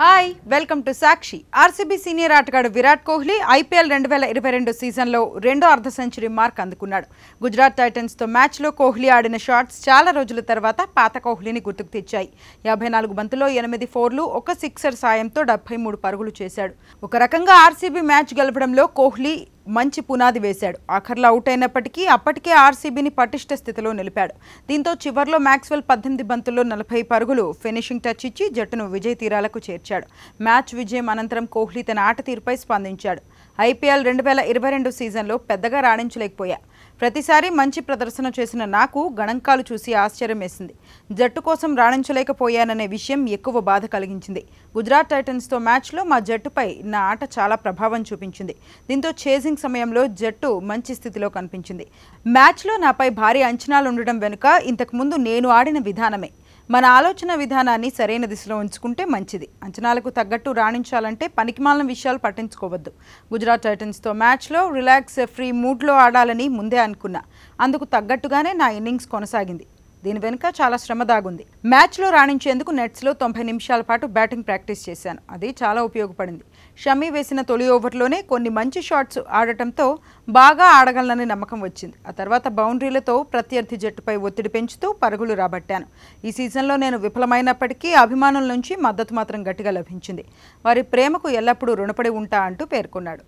hi welcome to Sakshi RCB senior ఆటగాడు Virat Kohli IPL రెండు వేల ఇరవై రెండు సీజన్లో రెండో అర్ధ సెంచరీ మార్క్ అందుకున్నాడు గుజరాత్ టైటన్స్తో మ్యాచ్లో కోహ్లీ ఆడిన షాట్స్ చాలా రోజుల తర్వాత పాత కోహ్లీని గుర్తుకు తెచ్చాయి యాభై నాలుగు బంతులో ఎనిమిది ఫోర్లు ఒక సిక్సర్ సాయంతో డెబ్బై మూడు పరుగులు చేశాడు ఒక రకంగా ఆర్సీబీ మ్యాచ్ గెలవడంలో కోహ్లీ మంచి పునాది వేశాడు ఆఖర్లో అవుట్ అయినప్పటికీ అప్పటికే ఆర్సీబీని పటిష్ట స్థితిలో నిలిపాడు దీంతో చివర్లో మ్యాక్స్వెల్ పద్దెనిమిది బంతుల్లో నలభై పరుగులు ఫినిషింగ్ టచ్ ఇచ్చి జట్టును విజయ తీరాలకు చేర్చాడు మ్యాచ్ విజయం అనంతరం కోహ్లీ తన ఆట తీరుపై స్పందించాడు ఐపీఎల్ రెండు వేల ఇరవై రెండు సీజన్లో పెద్దగా రాణించలేకపోయా ప్రతిసారి మంచి ప్రదర్శన చేసిన నాకు గణాంకాలు చూసి ఆశ్చర్యం వేసింది జట్టు కోసం రాణించలేకపోయాననే విషయం ఎక్కువ బాధ కలిగించింది గుజరాత్ టైటన్స్తో మ్యాచ్లో మా జట్టుపై నా ఆట చాలా ప్రభావం చూపించింది దీంతో చేజింగ్ సమయంలో జట్టు మంచి స్థితిలో కనిపించింది మ్యాచ్లో నాపై భారీ అంచనాలు ఉండడం వెనుక ఇంతకుముందు నేను ఆడిన విధానమే మన ఆలోచన విధానాన్ని సరైన దిశలో ఉంచుకుంటే మంచిది అంచనాలకు తగ్గట్టు రాణించాలంటే పనికిమాలిన విషయాలు పట్టించుకోవద్దు గుజరాత్ టైటన్స్తో మ్యాచ్లో రిలాక్స్ ఫ్రీ మూడ్లో ఆడాలని ముందే అనుకున్నా అందుకు తగ్గట్టుగానే నా ఇన్నింగ్స్ కొనసాగింది దీని వెనుక చాలా శ్రమ దాగుంది మ్యాచ్లో రాణించేందుకు నెట్స్లో తొంభై నిమిషాల పాటు బ్యాటింగ్ ప్రాక్టీస్ చేశాను అది చాలా ఉపయోగపడింది షమీ వేసిన తొలి ఓవర్లోనే కొన్ని మంచి షాట్స్ ఆడటంతో బాగా ఆడగలనని నమ్మకం వచ్చింది ఆ తర్వాత బౌండరీలతో ప్రత్యర్థి జట్టుపై ఒత్తిడి పెంచుతూ పరుగులు రాబట్టాను ఈ సీజన్లో నేను విఫలమైనప్పటికీ అభిమానుల నుంచి మద్దతు మాత్రం గట్టిగా లభించింది వారి ప్రేమకు ఎల్లప్పుడూ రుణపడి ఉంటా అంటూ పేర్కొన్నాడు